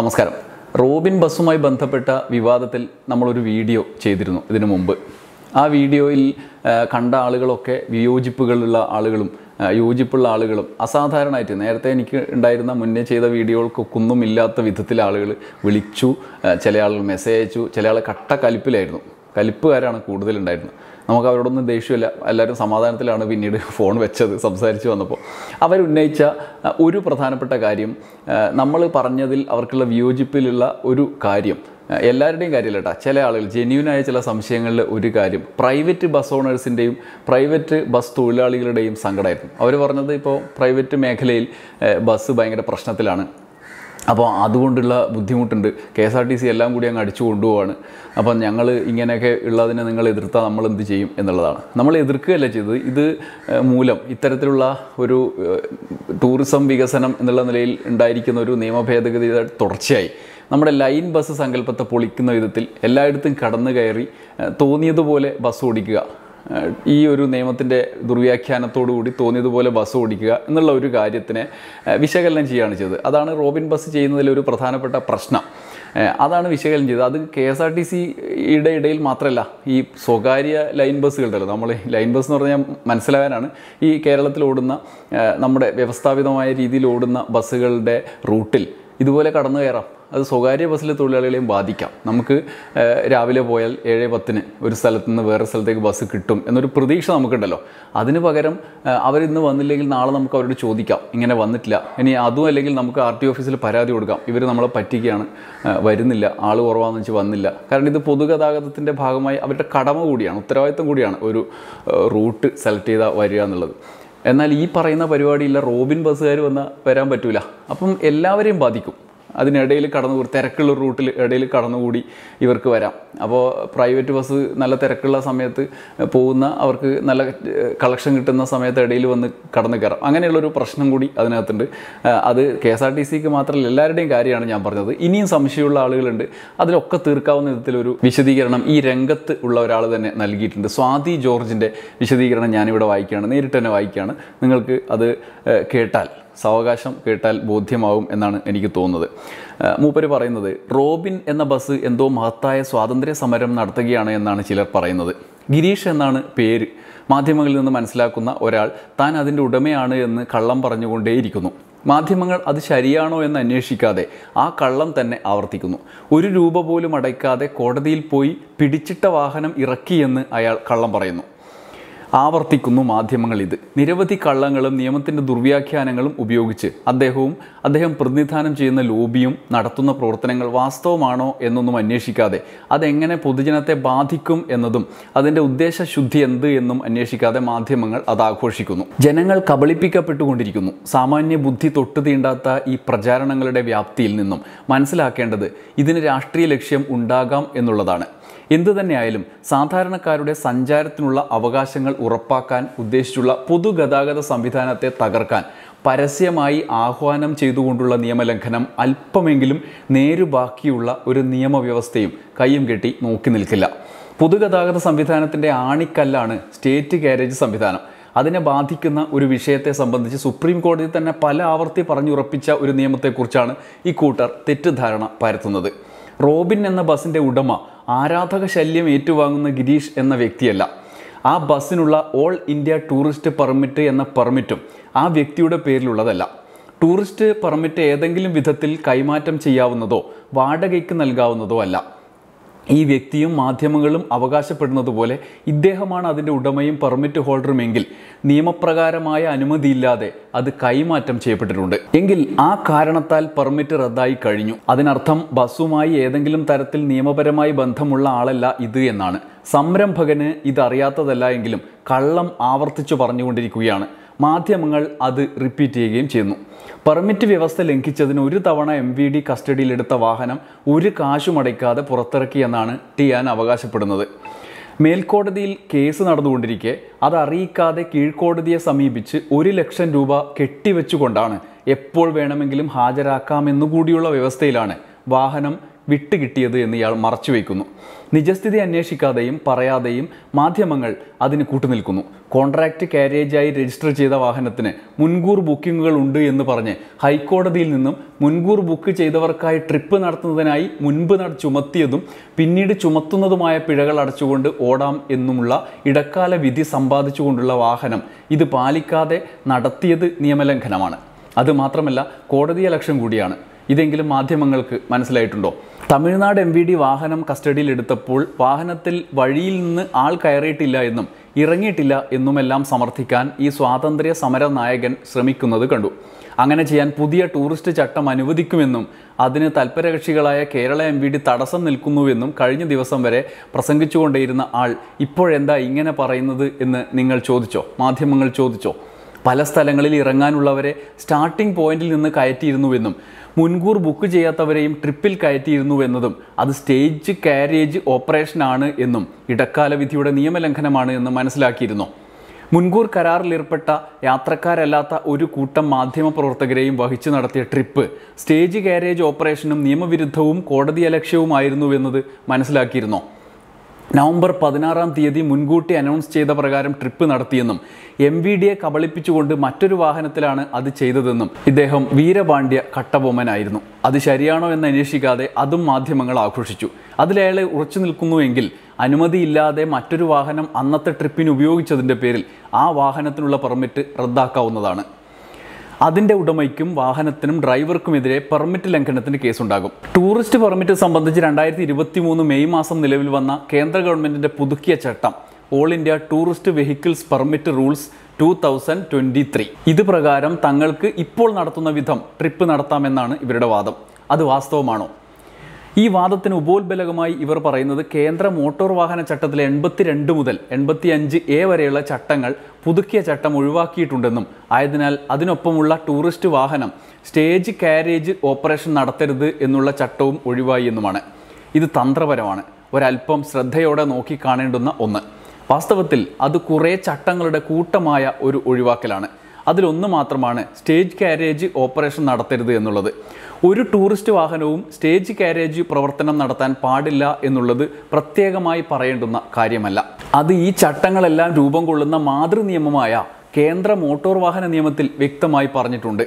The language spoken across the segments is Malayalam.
നമസ്കാരം റോബിൻ ബസ്സുമായി ബന്ധപ്പെട്ട വിവാദത്തിൽ നമ്മളൊരു വീഡിയോ ചെയ്തിരുന്നു ഇതിനു മുമ്പ് ആ വീഡിയോയിൽ കണ്ട ആളുകളൊക്കെ വിയോജിപ്പുകളുള്ള ആളുകളും യോജിപ്പുള്ള ആളുകളും അസാധാരണമായിട്ട് നേരത്തെ എനിക്ക് ഉണ്ടായിരുന്ന മുന്നേ ചെയ്ത വീഡിയോകൾക്കൊക്കൊന്നും ഇല്ലാത്ത വിധത്തിൽ ആളുകൾ വിളിച്ചു ചില ആളുകൾ മെസ്സേജ് അയച്ചു ചില ആൾ കട്ട കലിപ്പിലായിരുന്നു കലിപ്പുകാരാണ് കൂടുതലുണ്ടായിരുന്നത് നമുക്ക് അവരോടൊന്നും ദേഷ്യമില്ല എല്ലാവരും സമാധാനത്തിലാണ് പിന്നീട് ഫോൺ വെച്ചത് സംസാരിച്ച് വന്നപ്പോൾ അവരുന്നയിച്ച ഒരു പ്രധാനപ്പെട്ട കാര്യം നമ്മൾ പറഞ്ഞതിൽ അവർക്കുള്ള വിയോജിപ്പിലുള്ള ഒരു കാര്യം എല്ലാവരുടെയും കാര്യമില്ല കേട്ടോ ചില ആളുകൾ ജെന്യൂനായ ചില സംശയങ്ങളിൽ ഒരു കാര്യം പ്രൈവറ്റ് ബസ് ഓണേഴ്സിൻ്റെയും പ്രൈവറ്റ് ബസ് തൊഴിലാളികളുടെയും സങ്കടമായിരുന്നു അവർ പറഞ്ഞത് ഇപ്പോൾ പ്രൈവറ്റ് മേഖലയിൽ ബസ് ഭയങ്കര പ്രശ്നത്തിലാണ് അപ്പോൾ അതുകൊണ്ടുള്ള ബുദ്ധിമുട്ടുണ്ട് K S R T C എല്ലാം കൂടി അങ്ങ് അടിച്ചു കൊണ്ടുപോവാണ് അപ്പം ഞങ്ങൾ ഇങ്ങനെയൊക്കെ ഉള്ളതിനെ നിങ്ങൾ എതിർത്താൽ നമ്മൾ എന്ത് ചെയ്യും എന്നുള്ളതാണ് നമ്മൾ എതിർക്കുകയല്ല ചെയ്തത് ഇത് മൂലം ഇത്തരത്തിലുള്ള ഒരു ടൂറിസം വികസനം എന്നുള്ള നിലയിൽ ഉണ്ടായിരിക്കുന്ന ഒരു നിയമ ഭേദഗതിയുടെ തുടർച്ചയായി നമ്മുടെ ലൈൻ ബസ് സങ്കല്പത്തെ പൊളിക്കുന്ന വിധത്തിൽ എല്ലായിടത്തും കടന്നു കയറി തോന്നിയതുപോലെ ബസ് ഓടിക്കുക ഈ ഒരു നിയമത്തിൻ്റെ കൂടി തോന്നിയതുപോലെ ബസ് ഓടിക്കുക എന്നുള്ള ഒരു കാര്യത്തിനെ വിശകലനം ചെയ്യുകയാണ് ചെയ്തത് അതാണ് റോബിൻ ബസ് ചെയ്യുന്നതിലൊരു പ്രധാനപ്പെട്ട പ്രശ്നം അതാണ് വിശകലനം ചെയ്തത് അത് കെ എസ് ആർ ടി സിയുടെ ഇടയിൽ മാത്രമല്ല ഈ സ്വകാര്യ ലൈൻ ബസ്സുകളുണ്ടല്ലോ നമ്മൾ ലൈൻ ബസ് എന്ന് പറഞ്ഞാൽ മനസ്സിലാവാനാണ് ഈ കേരളത്തിൽ ഓടുന്ന നമ്മുടെ വ്യവസ്ഥാപിതമായ രീതിയിൽ ഓടുന്ന ബസ്സുകളുടെ റൂട്ടിൽ ഇതുപോലെ കടന്നു കയറാം അത് സ്വകാര്യ ബസ്സിലെ തൊഴിലാളികളെയും ബാധിക്കാം നമുക്ക് രാവിലെ പോയാൽ ഏഴ് പത്തിന് ഒരു സ്ഥലത്ത് നിന്ന് വേറെ സ്ഥലത്തേക്ക് ബസ് കിട്ടും എന്നൊരു പ്രതീക്ഷ നമുക്കുണ്ടല്ലോ അതിന് പകരം അവരിന്ന് വന്നില്ലെങ്കിൽ നാളെ നമുക്ക് അവരോട് ചോദിക്കാം ഇങ്ങനെ വന്നിട്ടില്ല ഇനി അതും അല്ലെങ്കിൽ നമുക്ക് ആർ ടി ഓഫീസിൽ പരാതി കൊടുക്കാം ഇവർ നമ്മളെ പറ്റിക്കുകയാണ് വരുന്നില്ല ആൾ കുറവാണെന്ന് വെച്ച് വന്നില്ല കാരണം ഇത് പൊതുഗതാഗതത്തിൻ്റെ ഭാഗമായി അവരുടെ കടമ കൂടിയാണ് ഉത്തരവാദിത്തം കൂടിയാണ് ഒരു റൂട്ട് സെലക്ട് ചെയ്താൽ വരിക എന്നുള്ളത് എന്നാൽ ഈ പറയുന്ന പരിപാടിയില്ല റോബിൻ ബസ്സുകാർ വന്നാൽ വരാൻ പറ്റൂല അപ്പം എല്ലാവരെയും ബാധിക്കും അതിനിടയിൽ കടന്നു തിരക്കുള്ള റൂട്ടിൽ ഇടയിൽ കടന്നുകൂടി ഇവർക്ക് വരാം അപ്പോൾ പ്രൈവറ്റ് ബസ് നല്ല തിരക്കുള്ള സമയത്ത് പോകുന്ന അവർക്ക് നല്ല കളക്ഷൻ കിട്ടുന്ന സമയത്ത് ഇടയിൽ വന്ന് കടന്നു കയറാം അങ്ങനെയുള്ളൊരു പ്രശ്നം കൂടി അതിനകത്തുണ്ട് അത് കെ എസ് ആർ ടി സിക്ക് മാത്രമല്ല എല്ലാവരുടെയും കാര്യമാണ് ഞാൻ പറഞ്ഞത് ഇനിയും സംശയമുള്ള ആളുകളുണ്ട് അതിലൊക്കെ തീർക്കാവുന്ന വിധത്തിലൊരു വിശദീകരണം ഈ രംഗത്ത് ഉള്ള ഒരാൾ തന്നെ നൽകിയിട്ടുണ്ട് സ്വാതി ജോർജിൻ്റെ വിശദീകരണം ഞാനിവിടെ വായിക്കുകയാണ് നേരിട്ട് തന്നെ വായിക്കുകയാണ് നിങ്ങൾക്ക് അത് കേട്ടാൽ സാവകാശം കേട്ടാൽ ബോധ്യമാവും എന്നാണ് എനിക്ക് തോന്നുന്നത് മൂപ്പര് പറയുന്നത് റോബിൻ എന്ന ബസ് എന്തോ മഹത്തായ സ്വാതന്ത്ര്യ സമരം നടത്തുകയാണ് എന്നാണ് ചിലർ പറയുന്നത് ഗിരീഷ് എന്നാണ് പേര് മാധ്യമങ്ങളിൽ നിന്ന് മനസ്സിലാക്കുന്ന ഒരാൾ താൻ അതിൻ്റെ ഉടമയാണ് എന്ന് കള്ളം പറഞ്ഞുകൊണ്ടേയിരിക്കുന്നു മാധ്യമങ്ങൾ അത് ശരിയാണോ എന്ന് അന്വേഷിക്കാതെ ആ കള്ളം തന്നെ ആവർത്തിക്കുന്നു ഒരു രൂപ പോലും അടയ്ക്കാതെ കോടതിയിൽ പോയി പിടിച്ചിട്ട വാഹനം ഇറക്കിയെന്ന് അയാൾ കള്ളം പറയുന്നു ആവർത്തിക്കുന്നു മാധ്യമങ്ങൾ ഇത് നിരവധി കള്ളങ്ങളും നിയമത്തിന്റെ ദുർവ്യാഖ്യാനങ്ങളും ഉപയോഗിച്ച് അദ്ദേഹവും അദ്ദേഹം പ്രതിനിധാനം ചെയ്യുന്ന ലോബിയും നടത്തുന്ന പ്രവർത്തനങ്ങൾ വാസ്തവമാണോ എന്നൊന്നും അന്വേഷിക്കാതെ അതെങ്ങനെ പൊതുജനത്തെ ബാധിക്കും എന്നതും അതിൻ്റെ ഉദ്ദേശശുദ്ധി എന്ത് എന്നും അന്വേഷിക്കാതെ മാധ്യമങ്ങൾ അത് ആഘോഷിക്കുന്നു ജനങ്ങൾ കബളിപ്പിക്കപ്പെട്ടുകൊണ്ടിരിക്കുന്നു സാമാന്യ ബുദ്ധി തൊട്ടു തീണ്ടാത്ത ഈ പ്രചാരണങ്ങളുടെ വ്യാപ്തിയിൽ നിന്നും മനസ്സിലാക്കേണ്ടത് ഇതിന് രാഷ്ട്രീയ ലക്ഷ്യം ഉണ്ടാകാം എന്നുള്ളതാണ് എന്തു തന്നെയായാലും സാധാരണക്കാരുടെ സഞ്ചാരത്തിനുള്ള അവകാശങ്ങൾ ഉറപ്പാക്കാൻ ഉദ്ദേശിച്ചുള്ള പൊതുഗതാഗത സംവിധാനത്തെ തകർക്കാൻ പരസ്യമായി ആഹ്വാനം ചെയ്തുകൊണ്ടുള്ള നിയമലംഘനം അല്പമെങ്കിലും ബാക്കിയുള്ള ഒരു നിയമവ്യവസ്ഥയും കയ്യും കെട്ടി നോക്കി നിൽക്കില്ല പൊതുഗതാഗത സംവിധാനത്തിൻ്റെ ആണിക്കല്ലാണ് സ്റ്റേറ്റ് കാരേജ് സംവിധാനം അതിനെ ബാധിക്കുന്ന ഒരു വിഷയത്തെ സംബന്ധിച്ച് സുപ്രീം കോടതി തന്നെ പല ആവർത്തി പറഞ്ഞുറപ്പിച്ച ഒരു നിയമത്തെക്കുറിച്ചാണ് ഈ കൂട്ടർ തെറ്റിദ്ധാരണ പരത്തുന്നത് റോബിൻ എന്ന ബസ്സിൻ്റെ ഉടമ ആരാധക ശല്യം ഏറ്റുവാങ്ങുന്ന ഗിരീഷ് എന്ന വ്യക്തിയല്ല ആ ബസ്സിനുള്ള ഓൾ ഇന്ത്യ ടൂറിസ്റ്റ് പെർമിറ്റ് എന്ന പെർമിറ്റും ആ വ്യക്തിയുടെ പേരിലുള്ളതല്ല ടൂറിസ്റ്റ് പെർമിറ്റ് ഏതെങ്കിലും വിധത്തിൽ കൈമാറ്റം ചെയ്യാവുന്നതോ വാടകയ്ക്ക് നൽകാവുന്നതോ അല്ല ഈ വ്യക്തിയും മാധ്യമങ്ങളും അവകാശപ്പെടുന്നത് പോലെ ഇദ്ദേഹമാണ് അതിൻ്റെ ഉടമയും പെർമിറ്റ് ഹോൾഡറുമെങ്കിൽ നിയമപ്രകാരമായ അനുമതിയില്ലാതെ അത് കൈമാറ്റം ചെയ്യപ്പെട്ടിട്ടുണ്ട് എങ്കിൽ ആ കാരണത്താൽ പെർമിറ്റ് റദ്ദായി കഴിഞ്ഞു അതിനർത്ഥം ബസ്സുമായി ഏതെങ്കിലും തരത്തിൽ നിയമപരമായി ബന്ധമുള്ള ആളല്ല ഇത് എന്നാണ് സംരംഭകന് ഇതറിയാത്തതല്ല എങ്കിലും കള്ളം ആവർത്തിച്ചു പറഞ്ഞുകൊണ്ടിരിക്കുകയാണ് മാധ്യമങ്ങൾ അത് റിപ്പീറ്റ് ചെയ്യുകയും ചെയ്യുന്നു പെർമിറ്റ് വ്യവസ്ഥ ലംഘിച്ചതിന് ഒരു തവണ എം വി ഡി കസ്റ്റഡിയിലെടുത്ത വാഹനം ഒരു കാശുമടയ്ക്കാതെ പുറത്തിറക്കിയെന്നാണ് ടിയാൻ അവകാശപ്പെടുന്നത് മേൽക്കോടതിയിൽ കേസ് നടന്നുകൊണ്ടിരിക്കെ അത് അറിയിക്കാതെ കീഴ്ക്കോടതിയെ സമീപിച്ച് ഒരു ലക്ഷം രൂപ കെട്ടിവെച്ചുകൊണ്ടാണ് എപ്പോൾ വേണമെങ്കിലും ഹാജരാക്കാമെന്നുകൂടിയുള്ള വ്യവസ്ഥയിലാണ് വാഹനം വിട്ടുകിട്ടിയത് എന്ന് ഇയാൾ മറച്ചുവെക്കുന്നു നിജസ്ഥിതി അന്വേഷിക്കാതെയും പറയാതെയും മാധ്യമങ്ങൾ അതിന് കൂട്ടുനിൽക്കുന്നു കോൺട്രാക്റ്റ് കാരേജായി രജിസ്റ്റർ ചെയ്ത വാഹനത്തിന് മുൻകൂർ ബുക്കിങ്ങുകൾ ഉണ്ട് എന്ന് പറഞ്ഞ് ഹൈക്കോടതിയിൽ നിന്നും മുൻകൂർ ബുക്ക് ചെയ്തവർക്കായി ട്രിപ്പ് നടത്തുന്നതിനായി മുൻപ് ചുമത്തിയതും പിന്നീട് ചുമത്തുന്നതുമായ പിഴകൾ അടച്ചുകൊണ്ട് ഓടാം എന്നുമുള്ള ഇടക്കാല വിധി സമ്പാദിച്ചുകൊണ്ടുള്ള വാഹനം ഇത് പാലിക്കാതെ നടത്തിയത് നിയമലംഘനമാണ് അതുമാത്രമല്ല കോടതി ലക്ഷ്യം കൂടിയാണ് ഇതെങ്കിലും മാധ്യമങ്ങൾക്ക് മനസ്സിലായിട്ടുണ്ടോ തമിഴ്നാട് എം വി ഡി വാഹനം കസ്റ്റഡിയിലെടുത്തപ്പോൾ വാഹനത്തിൽ വഴിയിൽ നിന്ന് ആൾ കയറിയിട്ടില്ല എന്നും ഇറങ്ങിയിട്ടില്ല എന്നുമെല്ലാം സമർത്ഥിക്കാൻ ഈ സ്വാതന്ത്ര്യ സമര നായകൻ ശ്രമിക്കുന്നത് കണ്ടു അങ്ങനെ ചെയ്യാൻ പുതിയ ടൂറിസ്റ്റ് ചട്ടം അനുവദിക്കുമെന്നും അതിന് തൽപരകക്ഷികളായ കേരള എം വി ഡി തടസ്സം നിൽക്കുന്നുവെന്നും കഴിഞ്ഞ ദിവസം വരെ പ്രസംഗിച്ചുകൊണ്ടേയിരുന്ന ആൾ ഇപ്പോഴെന്താ ഇങ്ങനെ പറയുന്നത് എന്ന് നിങ്ങൾ ചോദിച്ചോ മാധ്യമങ്ങൾ ചോദിച്ചോ പല സ്ഥലങ്ങളിൽ ഇറങ്ങാനുള്ളവരെ സ്റ്റാർട്ടിംഗ് പോയിന്റിൽ നിന്ന് കയറ്റിയിരുന്നുവെന്നും മുൻകൂർ ബുക്ക് ചെയ്യാത്തവരെയും ട്രിപ്പിൽ കയറ്റിയിരുന്നു എന്നതും അത് സ്റ്റേജ് കാരേജ് ആണ് എന്നും ഇടക്കാല വിധിയുടെ നിയമലംഘനമാണ് എന്നും മനസ്സിലാക്കിയിരുന്നു മുൻകൂർ കരാറിലേർപ്പെട്ട യാത്രക്കാരല്ലാത്ത ഒരു കൂട്ടം മാധ്യമപ്രവർത്തകരെയും വഹിച്ചു നടത്തിയ ട്രിപ്പ് സ്റ്റേജ് കാരേജ് ഓപ്പറേഷനും നിയമവിരുദ്ധവും കോടതിയലക്ഷ്യവുമായിരുന്നുവെന്നത് മനസ്സിലാക്കിയിരുന്നു നവംബർ പതിനാറാം തീയതി മുൻകൂട്ടി അനൗൺസ് ചെയ്ത പ്രകാരം ട്രിപ്പ് നടത്തിയെന്നും എം വി ഡിയെ കബളിപ്പിച്ചുകൊണ്ട് മറ്റൊരു വാഹനത്തിലാണ് അത് ചെയ്തതെന്നും ഇദ്ദേഹം വീരപാണ്ഡ്യ കട്ടബൊമ്മനായിരുന്നു അത് ശരിയാണോ എന്ന് അന്വേഷിക്കാതെ അതും മാധ്യമങ്ങൾ ആഘോഷിച്ചു അതിലയാളെ ഉറച്ചു നിൽക്കുന്നുവെങ്കിൽ അനുമതിയില്ലാതെ മറ്റൊരു വാഹനം അന്നത്തെ ട്രിപ്പിന് ഉപയോഗിച്ചതിൻ്റെ പേരിൽ ആ വാഹനത്തിനുള്ള പെർമിറ്റ് റദ്ദാക്കാവുന്നതാണ് അതിന്റെ ഉടമയ്ക്കും വാഹനത്തിനും ഡ്രൈവർക്കുമെതിരെ പെർമിറ്റ് ലംഘനത്തിന് കേസുണ്ടാകും ടൂറിസ്റ്റ് പെർമിറ്റ് സംബന്ധിച്ച് രണ്ടായിരത്തി ഇരുപത്തി മൂന്ന് മെയ് മാസം നിലവിൽ വന്ന കേന്ദ്ര ഗവൺമെന്റിന്റെ പുതുക്കിയ ചട്ടം all India tourist vehicles permit rules two thousand twenty three ഇത് പ്രകാരം തങ്ങൾക്ക് ഇപ്പോൾ നടത്തുന്ന വിധം ട്രിപ്പ് നടത്താമെന്നാണ് ഇവരുടെ വാദം അത് വാസ്തവമാണോ ഈ വാദത്തിന് ഉപോത്ബലകമായി ഇവർ പറയുന്നത് കേന്ദ്ര മോട്ടോർ വാഹന ചട്ടത്തിലെ എൺപത്തിരണ്ട് മുതൽ അഞ്ച് എ വരെയുള്ള ചട്ടങ്ങൾ പുതുക്കിയ ചട്ടം ഒഴിവാക്കിയിട്ടുണ്ടെന്നും ആയതിനാൽ അതിനൊപ്പമുള്ള ടൂറിസ്റ്റ് വാഹനം സ്റ്റേജ് കാരേജ് ഓപ്പറേഷൻ നടത്തരുത് എന്നുള്ള ചട്ടവും ഒഴിവായി എന്നുമാണ് ഇത് തന്ത്രപരമാണ് ഒരല്പം ശ്രദ്ധയോടെ നോക്കി കാണേണ്ടുന്ന ഒന്ന് വാസ്തവത്തിൽ അത് കുറേ ചട്ടങ്ങളുടെ കൂട്ടമായ ഒരു ഒഴിവാക്കലാണ് അതിലൊന്ന് മാത്രമാണ് സ്റ്റേജ് കാരേജ് ഓപ്പറേഷൻ നടത്തരുത് എന്നുള്ളത് ഒരു ടൂറിസ്റ്റ് വാഹനവും സ്റ്റേജ് കാരേജ് പ്രവർത്തനം നടത്താൻ പാടില്ല എന്നുള്ളത് പ്രത്യേകമായി പറയേണ്ടുന്ന കാര്യമല്ല അത് ഈ ചട്ടങ്ങളെല്ലാം രൂപം കൊള്ളുന്ന മാതൃനിയമമായ കേന്ദ്ര മോട്ടോർ വാഹന നിയമത്തിൽ വ്യക്തമായി പറഞ്ഞിട്ടുണ്ട്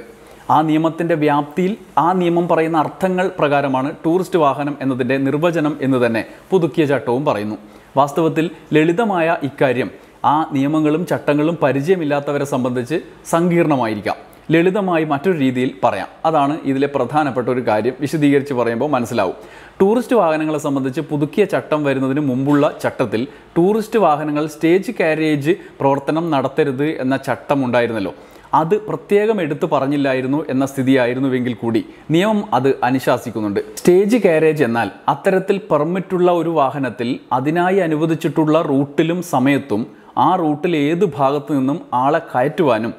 ആ നിയമത്തിൻ്റെ വ്യാപ്തിയിൽ ആ നിയമം പറയുന്ന അർത്ഥങ്ങൾ പ്രകാരമാണ് ടൂറിസ്റ്റ് വാഹനം എന്നതിൻ്റെ നിർവചനം എന്ന് തന്നെ പുതുക്കിയ ചട്ടവും പറയുന്നു വാസ്തവത്തിൽ ലളിതമായ ഇക്കാര്യം ആ നിയമങ്ങളും ചട്ടങ്ങളും പരിചയമില്ലാത്തവരെ സംബന്ധിച്ച് സങ്കീർണമായിരിക്കാം ലളിതമായി മറ്റൊരു രീതിയിൽ പറയാം അതാണ് ഇതിലെ പ്രധാനപ്പെട്ട ഒരു കാര്യം വിശദീകരിച്ച് പറയുമ്പോൾ മനസ്സിലാവും ടൂറിസ്റ്റ് വാഹനങ്ങളെ സംബന്ധിച്ച് പുതുക്കിയ ചട്ടം വരുന്നതിന് മുമ്പുള്ള ചട്ടത്തിൽ ടൂറിസ്റ്റ് വാഹനങ്ങൾ സ്റ്റേജ് കാരേജ് പ്രവർത്തനം നടത്തരുത് എന്ന ചട്ടം ഉണ്ടായിരുന്നല്ലോ അത് പ്രത്യേകം എടുത്തു പറഞ്ഞില്ലായിരുന്നു എന്ന സ്ഥിതിയായിരുന്നുവെങ്കിൽ കൂടി നിയമം അത് അനുശാസിക്കുന്നുണ്ട് സ്റ്റേജ് കാരേജ് എന്നാൽ അത്തരത്തിൽ പെർമിറ്റുള്ള ഒരു വാഹനത്തിൽ അതിനായി അനുവദിച്ചിട്ടുള്ള റൂട്ടിലും സമയത്തും ആ റൂട്ടിൽ ഏത് ഭാഗത്തു നിന്നും ആളെ കയറ്റുവാനും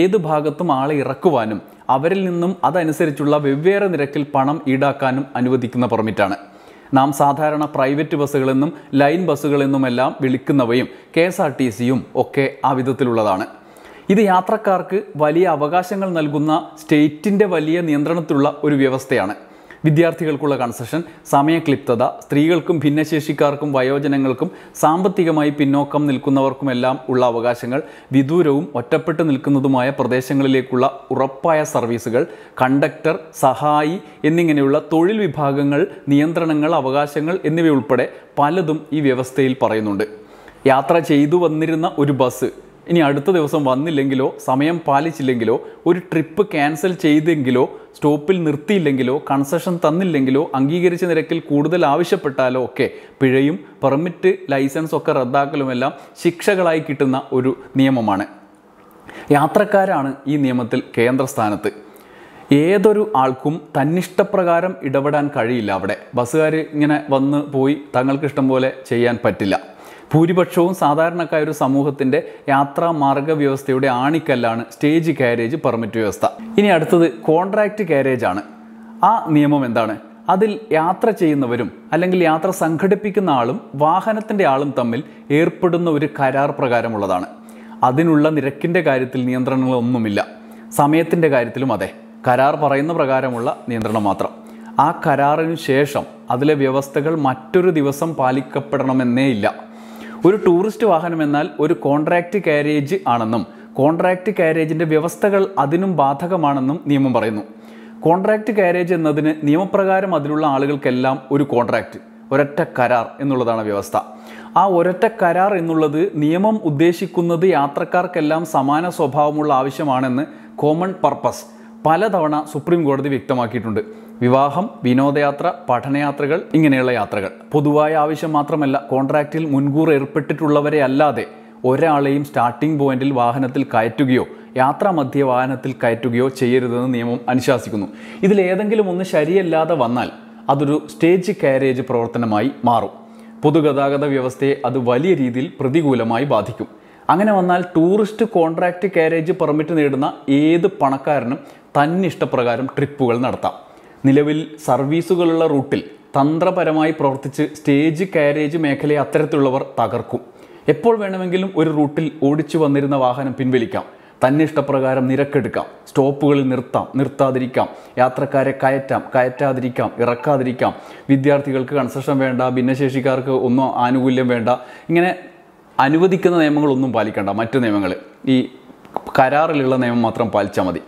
ഏത് ഭാഗത്തും ആളെ ഇറക്കുവാനും അവരിൽ നിന്നും അതനുസരിച്ചുള്ള വെവ്വേറെ നിരക്കിൽ പണം ഈടാക്കാനും അനുവദിക്കുന്ന പെർമിറ്റാണ് നാം സാധാരണ പ്രൈവറ്റ് ബസ്സുകളെന്നും ലൈൻ ബസ്സുകളെന്നുമെല്ലാം വിളിക്കുന്നവയും കെ എസ് ആർ ടി സിയും ഒക്കെ ആ വിധത്തിലുള്ളതാണ് ഇത് യാത്രക്കാർക്ക് വലിയ അവകാശങ്ങൾ നൽകുന്ന സ്റ്റേറ്റിൻ്റെ വലിയ നിയന്ത്രണത്തിലുള്ള ഒരു വ്യവസ്ഥയാണ് വിദ്യാർത്ഥികൾക്കുള്ള കൺസെഷൻ സമയക്ലിപ്തത സ്ത്രീകൾക്കും ഭിന്നശേഷിക്കാർക്കും വയോജനങ്ങൾക്കും സാമ്പത്തികമായി പിന്നോക്കം നിൽക്കുന്നവർക്കുമെല്ലാം ഉള്ള അവകാശങ്ങൾ വിദൂരവും ഒറ്റപ്പെട്ടു നിൽക്കുന്നതുമായ പ്രദേശങ്ങളിലേക്കുള്ള ഉറപ്പായ സർവീസുകൾ കണ്ടക്ടർ സഹായി എന്നിങ്ങനെയുള്ള തൊഴിൽ വിഭാഗങ്ങൾ നിയന്ത്രണങ്ങൾ അവകാശങ്ങൾ എന്നിവയുൾപ്പെടെ പലതും ഈ വ്യവസ്ഥയിൽ പറയുന്നുണ്ട് യാത്ര ചെയ്തു വന്നിരുന്ന ഒരു ബസ് ഇനി അടുത്ത ദിവസം വന്നില്ലെങ്കിലോ സമയം പാലിച്ചില്ലെങ്കിലോ ഒരു ട്രിപ്പ് ക്യാൻസൽ ചെയ്തെങ്കിലോ സ്റ്റോപ്പിൽ നിർത്തിയില്ലെങ്കിലോ കൺസെഷൻ തന്നില്ലെങ്കിലോ അംഗീകരിച്ച നിരക്കിൽ കൂടുതൽ ആവശ്യപ്പെട്ടാലോ ഒക്കെ പിഴയും പെർമിറ്റ് ലൈസൻസ് ഒക്കെ റദ്ദാക്കലുമെല്ലാം ശിക്ഷകളായി കിട്ടുന്ന ഒരു നിയമമാണ് യാത്രക്കാരാണ് ഈ നിയമത്തിൽ കേന്ദ്രസ്ഥാനത്ത് ഏതൊരു ആൾക്കും തന്നിഷ്ടപ്രകാരം ഇടപെടാൻ കഴിയില്ല അവിടെ ബസ്സുകാർ ഇങ്ങനെ വന്ന് പോയി തങ്ങൾക്ക് ഇഷ്ടം പോലെ ചെയ്യാൻ പറ്റില്ല ഭൂരിപക്ഷവും സാധാരണക്കായ ഒരു സമൂഹത്തിന്റെ യാത്രാ മാർഗ വ്യവസ്ഥയുടെ ആണിക്കല്ലാണ് സ്റ്റേജ് കാരേജ് പെർമിറ്റ് വ്യവസ്ഥ ഇനി അടുത്തത് കോൺട്രാക്ട് കാരേജ് ആണ് ആ നിയമം എന്താണ് അതിൽ യാത്ര ചെയ്യുന്നവരും അല്ലെങ്കിൽ യാത്ര സംഘടിപ്പിക്കുന്ന ആളും വാഹനത്തിന്റെ ആളും തമ്മിൽ ഏർപ്പെടുന്ന ഒരു കരാർ പ്രകാരമുള്ളതാണ് അതിനുള്ള നിരക്കിന്റെ കാര്യത്തിൽ നിയന്ത്രണങ്ങളൊന്നുമില്ല സമയത്തിന്റെ കാര്യത്തിലും അതെ കരാർ പറയുന്ന പ്രകാരമുള്ള നിയന്ത്രണം മാത്രം ആ കരാറിനു ശേഷം അതിലെ വ്യവസ്ഥകൾ മറ്റൊരു ദിവസം പാലിക്കപ്പെടണമെന്നേ ഇല്ല ഒരു ടൂറിസ്റ്റ് വാഹനം എന്നാൽ ഒരു കോൺട്രാക്ട് കാരേജ് ആണെന്നും കോൺട്രാക്ട് കാരേജിന്റെ വ്യവസ്ഥകൾ അതിനും ബാധകമാണെന്നും നിയമം പറയുന്നു കോൺട്രാക്ട് കാരേജ് എന്നതിന് നിയമപ്രകാരം അതിലുള്ള ആളുകൾക്കെല്ലാം ഒരു കോൺട്രാക്റ്റ് ഒരൊറ്റ കരാർ എന്നുള്ളതാണ് വ്യവസ്ഥ ആ ഒരൊറ്റ കരാർ എന്നുള്ളത് നിയമം ഉദ്ദേശിക്കുന്നത് യാത്രക്കാർക്കെല്ലാം സമാന സ്വഭാവമുള്ള ആവശ്യമാണെന്ന് കോമൺ പർപ്പസ് പലതവണ സുപ്രീം കോടതി വ്യക്തമാക്കിയിട്ടുണ്ട് വിവാഹം വിനോദയാത്ര പഠനയാത്രകൾ ഇങ്ങനെയുള്ള യാത്രകൾ പൊതുവായ ആവശ്യം മാത്രമല്ല കോൺട്രാക്റ്റിൽ മുൻകൂർ ഏർപ്പെട്ടിട്ടുള്ളവരെ അല്ലാതെ ഒരാളെയും സ്റ്റാർട്ടിംഗ് പോയിന്റിൽ വാഹനത്തിൽ കയറ്റുകയോ യാത്രാ മധ്യ വാഹനത്തിൽ കയറ്റുകയോ ചെയ്യരുതെന്ന് നിയമം അനുശാസിക്കുന്നു ഇതിൽ ഏതെങ്കിലും ഒന്ന് ശരിയല്ലാതെ വന്നാൽ അതൊരു സ്റ്റേജ് കാരേജ് പ്രവർത്തനമായി മാറും പൊതുഗതാഗത വ്യവസ്ഥയെ അത് വലിയ രീതിയിൽ പ്രതികൂലമായി ബാധിക്കും അങ്ങനെ വന്നാൽ ടൂറിസ്റ്റ് കോൺട്രാക്റ്റ് കാരേജ് പെർമിറ്റ് നേടുന്ന ഏത് പണക്കാരനും തന്നിഷ്ടപ്രകാരം ട്രിപ്പുകൾ നടത്താം നിലവിൽ സർവീസുകളുള്ള റൂട്ടിൽ തന്ത്രപരമായി പ്രവർത്തിച്ച് സ്റ്റേജ് കാരേജ് മേഖലയെ അത്തരത്തിലുള്ളവർ തകർക്കും എപ്പോൾ വേണമെങ്കിലും ഒരു റൂട്ടിൽ ഓടിച്ചു വന്നിരുന്ന വാഹനം പിൻവലിക്കാം തന്നിഷ്ടപ്രകാരം നിരക്കെടുക്കാം സ്റ്റോപ്പുകളിൽ നിർത്താം നിർത്താതിരിക്കാം യാത്രക്കാരെ കയറ്റാം കയറ്റാതിരിക്കാം ഇറക്കാതിരിക്കാം വിദ്യാർത്ഥികൾക്ക് കൺസെഷൻ വേണ്ട ഭിന്നശേഷിക്കാർക്ക് ഒന്നും ആനുകൂല്യം വേണ്ട ഇങ്ങനെ അനുവദിക്കുന്ന നിയമങ്ങളൊന്നും പാലിക്കേണ്ട മറ്റു നിയമങ്ങൾ ഈ കരാറിലുള്ള നിയമം മാത്രം പാലിച്ചാൽ മതി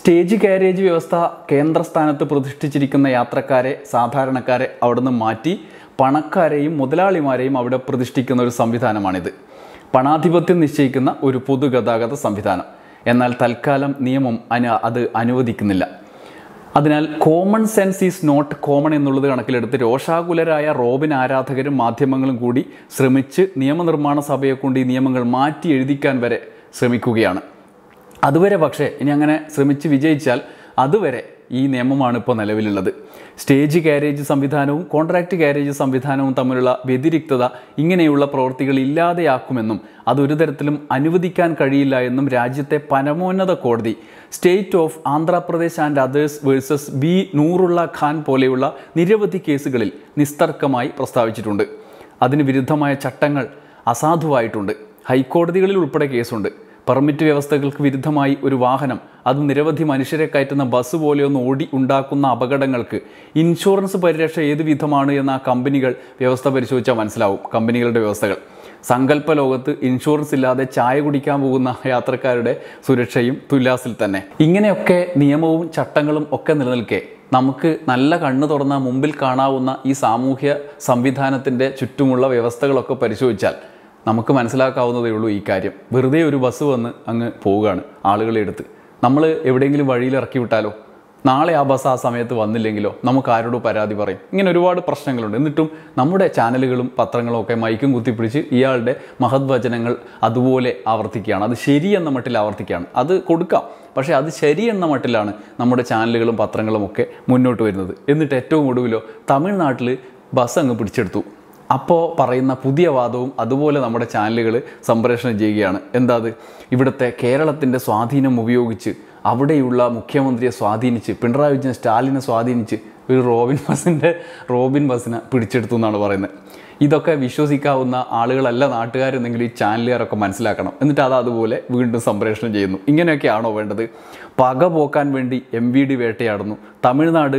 സ്റ്റേജ് കാരേജ് വ്യവസ്ഥ കേന്ദ്രസ്ഥാനത്ത് പ്രതിഷ്ഠിച്ചിരിക്കുന്ന യാത്രക്കാരെ സാധാരണക്കാരെ അവിടുന്ന് മാറ്റി പണക്കാരെയും മുതലാളിമാരെയും അവിടെ പ്രതിഷ്ഠിക്കുന്ന ഒരു സംവിധാനമാണിത് പണാധിപത്യം നിശ്ചയിക്കുന്ന ഒരു പൊതുഗതാഗത സംവിധാനം എന്നാൽ തൽക്കാലം നിയമം അനു അത് അനുവദിക്കുന്നില്ല അതിനാൽ common sense is not common എന്നുള്ളത് കണക്കിലെടുത്ത് രോഷാകുലരായ റോബിൻ ആരാധകരും മാധ്യമങ്ങളും കൂടി ശ്രമിച്ച് നിയമനിർമ്മാണ സഭയെ കൊണ്ട് ഈ നിയമങ്ങൾ മാറ്റി എഴുതിക്കാൻ വരെ ശ്രമിക്കുകയാണ് അതുവരെ പക്ഷേ ഇനി അങ്ങനെ ശ്രമിച്ച് വിജയിച്ചാൽ അതുവരെ ഈ നിയമമാണ് ഇപ്പോൾ നിലവിലുള്ളത് സ്റ്റേജ് കാരേജ് സംവിധാനവും കോൺട്രാക്ട് കാരേജ് സംവിധാനവും തമ്മിലുള്ള വ്യതിരിക്തത ഇങ്ങനെയുള്ള പ്രവൃത്തികൾ ഇല്ലാതെയാക്കുമെന്നും അതൊരു തരത്തിലും അനുവദിക്കാൻ കഴിയില്ല എന്നും രാജ്യത്തെ പരമോന്നത കോടതി state of Andhra Pradesh and others versus B Noorulla Khan പോലെയുള്ള നിരവധി കേസുകളിൽ നിസ്തർക്കമായി പ്രസ്താവിച്ചിട്ടുണ്ട് അതിന് വിരുദ്ധമായ ചട്ടങ്ങൾ അസാധുവായിട്ടുണ്ട് ഹൈക്കോടതികളിൽ ഉൾപ്പെടെ കേസുണ്ട് പെർമിറ്റ് വ്യവസ്ഥകൾക്ക് വിരുദ്ധമായി ഒരു വാഹനം അത് നിരവധി മനുഷ്യരെ കയറ്റുന്ന ബസ് പോലെയൊന്ന് ഓടി ഉണ്ടാക്കുന്ന അപകടങ്ങൾക്ക് ഇൻഷുറൻസ് പരിരക്ഷ ഏത് വിധമാണ് എന്ന കമ്പനികൾ വ്യവസ്ഥ പരിശോധിച്ചാൽ മനസ്സിലാവും കമ്പനികളുടെ വ്യവസ്ഥകൾ സങ്കല്പ ലോകത്ത് ഇൻഷുറൻസ് ഇല്ലാതെ ചായ കുടിക്കാൻ പോകുന്ന യാത്രക്കാരുടെ സുരക്ഷയും തുലാസിൽ തന്നെ ഇങ്ങനെയൊക്കെ നിയമവും ചട്ടങ്ങളും ഒക്കെ നിലനിൽക്കെ നമുക്ക് നല്ല കണ്ണു തുറന്ന മുമ്പിൽ കാണാവുന്ന ഈ സാമൂഹ്യ സംവിധാനത്തിൻ്റെ ചുറ്റുമുള്ള വ്യവസ്ഥകളൊക്കെ പരിശോധിച്ചാൽ നമുക്ക് മനസ്സിലാക്കാവുന്നതേ ഉള്ളൂ ഈ കാര്യം വെറുതെ ഒരു ബസ് വന്ന് അങ്ങ് പോവുകയാണ് ആളുകളെ എടുത്ത് നമ്മൾ എവിടെയെങ്കിലും വഴിയിൽ ഇറക്കി വിട്ടാലോ നാളെ ആ ബസ് ആ സമയത്ത് വന്നില്ലെങ്കിലോ നമുക്ക് ആരോടും പരാതി പറയും ഇങ്ങനെ ഒരുപാട് പ്രശ്നങ്ങളുണ്ട് എന്നിട്ടും നമ്മുടെ ചാനലുകളും പത്രങ്ങളും ഒക്കെ മൈക്കും കുത്തിപ്പിടിച്ച് ഇയാളുടെ മഹത്വചനങ്ങൾ അതുപോലെ ആവർത്തിക്കുകയാണ് അത് ശരിയെന്ന മട്ടിൽ ആവർത്തിക്കുകയാണ് അത് കൊടുക്കാം പക്ഷേ അത് ശരിയെന്ന മട്ടിലാണ് നമ്മുടെ ചാനലുകളും പത്രങ്ങളും ഒക്കെ മുന്നോട്ട് വരുന്നത് എന്നിട്ട് ഏറ്റവും ഒടുവിലോ തമിഴ്നാട്ടിൽ ബസ് അങ്ങ് പിടിച്ചെടുത്തു അപ്പോൾ പറയുന്ന പുതിയ വാദവും അതുപോലെ നമ്മുടെ ചാനലുകൾ സംപ്രേഷണം ചെയ്യുകയാണ് എന്താ ഇവിടുത്തെ കേരളത്തിൻ്റെ സ്വാധീനം ഉപയോഗിച്ച് അവിടെയുള്ള മുഖ്യമന്ത്രിയെ സ്വാധീനിച്ച് പിണറായി വിജയൻ സ്റ്റാലിനെ സ്വാധീനിച്ച് ഒരു റോബിൻ ബസിൻ്റെ റോബിൻ ബസിനെ പിടിച്ചെടുത്തു എന്നാണ് പറയുന്നത് ഇതൊക്കെ വിശ്വസിക്കാവുന്ന ആളുകളല്ല നാട്ടുകാരെന്നെങ്കിലും ഈ ചാനലുകാരൊക്കെ മനസ്സിലാക്കണം എന്നിട്ട് അത് അതുപോലെ വീണ്ടും സംപ്രേഷണം ചെയ്യുന്നു ഇങ്ങനെയൊക്കെയാണോ വേണ്ടത് പക പോക്കാൻ വേണ്ടി എം വി ഡി വേട്ടയാടുന്നു തമിഴ്നാട്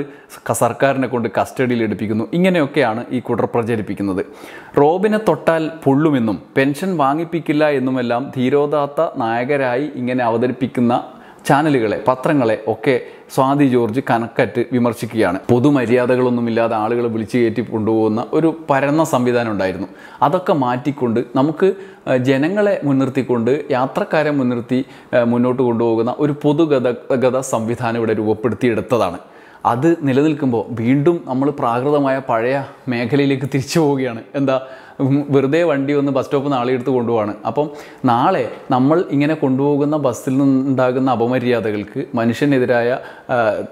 സർക്കാരിനെ കൊണ്ട് കസ്റ്റഡിയിൽ എടുപ്പിക്കുന്നു ഇങ്ങനെയൊക്കെയാണ് ഈ കുടർ പ്രചരിപ്പിക്കുന്നത് റോബിനെ തൊട്ടാൽ പൊള്ളുമെന്നും പെൻഷൻ വാങ്ങിപ്പിക്കില്ല എന്നുമെല്ലാം ധീരോദാത്ത നായകരായി ഇങ്ങനെ അവതരിപ്പിക്കുന്ന ചാനലുകളെ പത്രങ്ങളെ ഒക്കെ സ്വാതി ജോർജ് കനക്കറ്റ് വിമർശിക്കുകയാണ് പൊതുമര്യാദകളൊന്നുമില്ലാതെ ആളുകൾ വിളിച്ചു കയറ്റി കൊണ്ടുപോകുന്ന ഒരു പരന്ന സംവിധാനം ഉണ്ടായിരുന്നു അതൊക്കെ മാറ്റിക്കൊണ്ട് നമുക്ക് ജനങ്ങളെ മുൻനിർത്തിക്കൊണ്ട് യാത്രക്കാരെ മുൻനിർത്തി മുന്നോട്ട് കൊണ്ടുപോകുന്ന ഒരു പൊതുഗതാഗത സംവിധാനം ഇവിടെ രൂപപ്പെടുത്തിയെടുത്തതാണ് അത് നിലനിൽക്കുമ്പോൾ വീണ്ടും നമ്മൾ പ്രാകൃതമായ പഴയ മേഖലയിലേക്ക് തിരിച്ചു പോവുകയാണ് എന്താ വെറുതെ വണ്ടി ഒന്ന് ബസ് സ്റ്റോപ്പ് നാളെ എടുത്ത് കൊണ്ടുപോവാണ് അപ്പം നാളെ നമ്മൾ ഇങ്ങനെ കൊണ്ടുപോകുന്ന ബസ്സിൽ നിന്നുണ്ടാകുന്ന അപമര്യാദകൾക്ക് മനുഷ്യനെതിരായ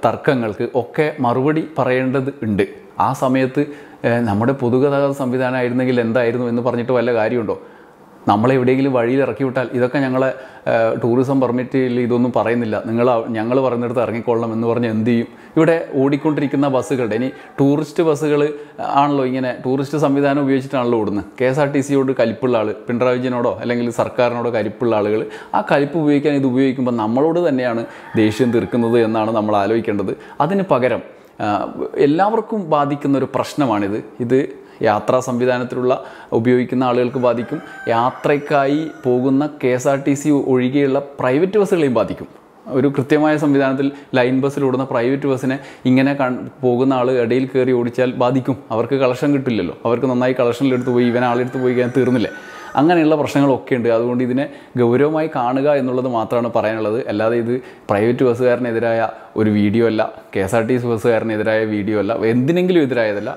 തർക്കങ്ങൾക്ക് ഒക്കെ മറുപടി പറയേണ്ടത് ഉണ്ട് ആ സമയത്ത് നമ്മുടെ പൊതുഗതാഗത സംവിധാനമായിരുന്നെങ്കിൽ എന്തായിരുന്നു എന്ന് പറഞ്ഞിട്ട് വല്ല കാര്യമുണ്ടോ നമ്മളെ എവിടെയെങ്കിലും വഴിയിൽ ഇറക്കി വിട്ടാൽ ഇതൊക്കെ ഞങ്ങളെ ടൂറിസം പെർമിറ്റിൽ ഇതൊന്നും പറയുന്നില്ല നിങ്ങൾ ഞങ്ങൾ പറഞ്ഞിടത്ത് ഇറങ്ങിക്കൊള്ളണം എന്ന് പറഞ്ഞ് എന്ത് ചെയ്യും ഇവിടെ ഓടിക്കൊണ്ടിരിക്കുന്ന ബസ്സുകളുടെ ഇനി ടൂറിസ്റ്റ് ബസ്സുകൾ ആണല്ലോ ഇങ്ങനെ ടൂറിസ്റ്റ് സംവിധാനം ഉപയോഗിച്ചിട്ടാണല്ലോ ഓടുന്നത് കെ എസ് ആർ ടി സിയോട് കലിപ്പുള്ള ആൾ പിണറായി വിജയനോടോ അല്ലെങ്കിൽ സർക്കാരിനോടോ കലിപ്പുള്ള ആളുകൾ ആ കലിപ്പ് ഉപയോഗിക്കാൻ ഇത് ഉപയോഗിക്കുമ്പോൾ നമ്മളോട് തന്നെയാണ് ദേഷ്യം തീർക്കുന്നത് എന്നാണ് നമ്മൾ ആലോചിക്കേണ്ടത് അതിന് പകരം എല്ലാവർക്കും ബാധിക്കുന്ന ഒരു പ്രശ്നമാണിത് ഇത് യാത്രാ സംവിധാനത്തിലുള്ള ഉപയോഗിക്കുന്ന ആളുകൾക്ക് ബാധിക്കും യാത്രയ്ക്കായി പോകുന്ന K S R T C ഒഴികെയുള്ള പ്രൈവറ്റ് ബസ്സുകളെയും ബാധിക്കും ഒരു കൃത്യമായ സംവിധാനത്തിൽ ലൈൻ ബസ്സിലോടുന്ന പ്രൈവറ്റ് ബസ്സിനെ ഇങ്ങനെ പോകുന്ന ആൾ ഇടയിൽ കയറി ഓടിച്ചാൽ ബാധിക്കും അവർക്ക് കളക്ഷൻ കിട്ടില്ലല്ലോ അവർക്ക് നന്നായി കളക്ഷനിലെടുത്ത് പോയി ഇവൻ ആളെടുത്ത് പോയി കഴിഞ്ഞാൽ തീർന്നില്ലേ അങ്ങനെയുള്ള പ്രശ്നങ്ങളൊക്കെ ഉണ്ട് അതുകൊണ്ട് ഇതിനെ ഗൗരവമായി കാണുക എന്നുള്ളത് മാത്രമാണ് പറയാനുള്ളത് അല്ലാതെ ഇത് പ്രൈവറ്റ് ബസ്സുകാരനെതിരായ ഒരു വീഡിയോ അല്ല K S R T C ബസ്സുകാരനെതിരായ വീഡിയോ അല്ല എന്തിനെങ്കിലും എതിരായതല്ല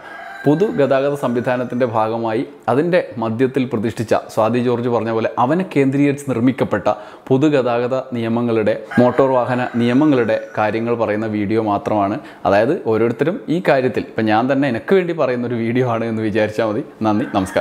ഗതാഗത സംവിധാനത്തിൻ്റെ ഭാഗമായി അതിൻ്റെ മധ്യത്തിൽ പ്രതിഷ്ഠിച്ച സ്വാതി ജോർജ് പറഞ്ഞ പോലെ അവനെ കേന്ദ്രീകരിച്ച് നിർമ്മിക്കപ്പെട്ട പൊതുഗതാഗത നിയമങ്ങളുടെ മോട്ടോർ വാഹന നിയമങ്ങളുടെ കാര്യങ്ങൾ പറയുന്ന വീഡിയോ മാത്രമാണ് അതായത് ഓരോരുത്തരും ഈ കാര്യത്തിൽ ഇപ്പം ഞാൻ തന്നെ എനിക്ക് വേണ്ടി പറയുന്ന ഒരു വീഡിയോ ആണ് എന്ന് വിചാരിച്ചാൽ മതി നന്ദി നമസ്കാരം